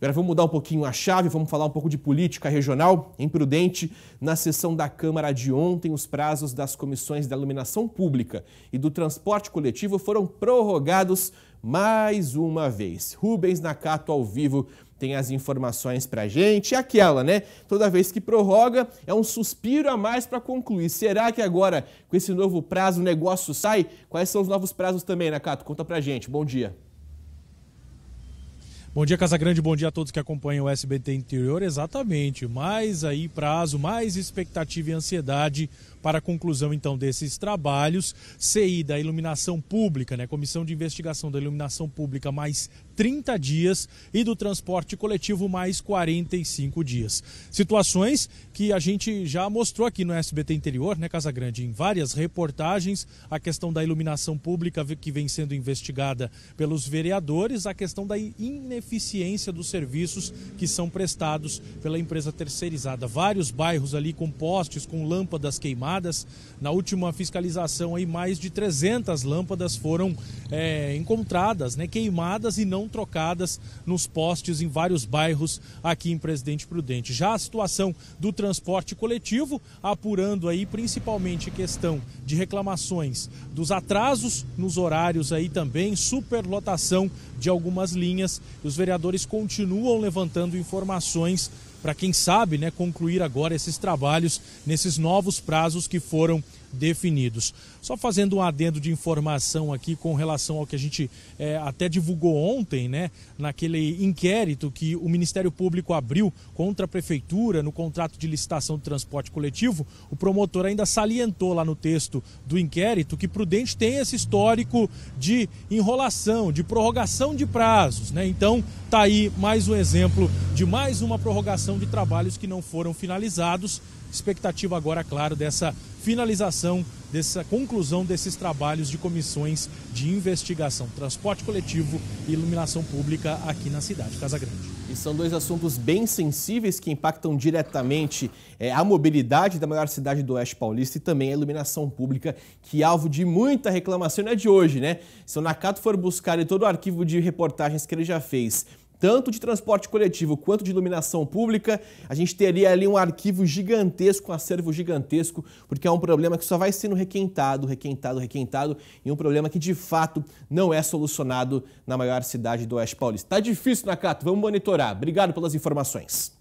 Agora vamos mudar um pouquinho a chave, vamos falar um pouco de política regional. Em é Prudente, na sessão da Câmara de ontem, os prazos das comissões da iluminação pública e do transporte coletivo foram prorrogados mais uma vez. Rubens Nakato ao vivo tem as informações para a gente. aquela, né? Toda vez que prorroga, é um suspiro a mais para concluir. Será que agora, com esse novo prazo, o negócio sai? Quais são os novos prazos também, Nakato? Conta a gente. Bom dia. Bom dia, Casa Grande, bom dia a todos que acompanham o SBT Interior. Exatamente, mais aí prazo, mais expectativa e ansiedade para a conclusão então desses trabalhos. CI da iluminação pública, né? Comissão de Investigação da Iluminação Pública, mais 30 dias e do transporte coletivo, mais 45 dias. Situações que a gente já mostrou aqui no SBT Interior, né, Casa Grande, em várias reportagens, a questão da iluminação pública que vem sendo investigada pelos vereadores, a questão da ineficiência eficiência dos serviços que são prestados pela empresa terceirizada. Vários bairros ali com postes, com lâmpadas queimadas. Na última fiscalização, aí, mais de 300 lâmpadas foram é, encontradas, né, queimadas e não trocadas nos postes em vários bairros aqui em Presidente Prudente. Já a situação do transporte coletivo, apurando aí principalmente questão de reclamações dos atrasos nos horários aí também, superlotação de algumas linhas. E os vereadores continuam levantando informações para quem sabe, né, concluir agora esses trabalhos nesses novos prazos que foram definidos. Só fazendo um adendo de informação aqui com relação ao que a gente é, até divulgou ontem, né, naquele inquérito que o Ministério Público abriu contra a Prefeitura no contrato de licitação do transporte coletivo, o promotor ainda salientou lá no texto do inquérito que Prudente tem esse histórico de enrolação, de prorrogação de prazos, né, então tá aí mais um exemplo de mais uma prorrogação de trabalhos que não foram finalizados. Expectativa agora, claro, dessa finalização, dessa conclusão desses trabalhos de comissões de investigação, transporte coletivo e iluminação pública aqui na cidade, Casa Grande. E são dois assuntos bem sensíveis que impactam diretamente é, a mobilidade da maior cidade do Oeste Paulista e também a iluminação pública, que é alvo de muita reclamação, não é de hoje, né? Se o Nakato for buscar em todo o arquivo de reportagens que ele já fez tanto de transporte coletivo quanto de iluminação pública, a gente teria ali um arquivo gigantesco, um acervo gigantesco, porque é um problema que só vai sendo requentado, requentado, requentado, e um problema que de fato não é solucionado na maior cidade do Oeste Paulista. Tá difícil, Nakato, vamos monitorar. Obrigado pelas informações.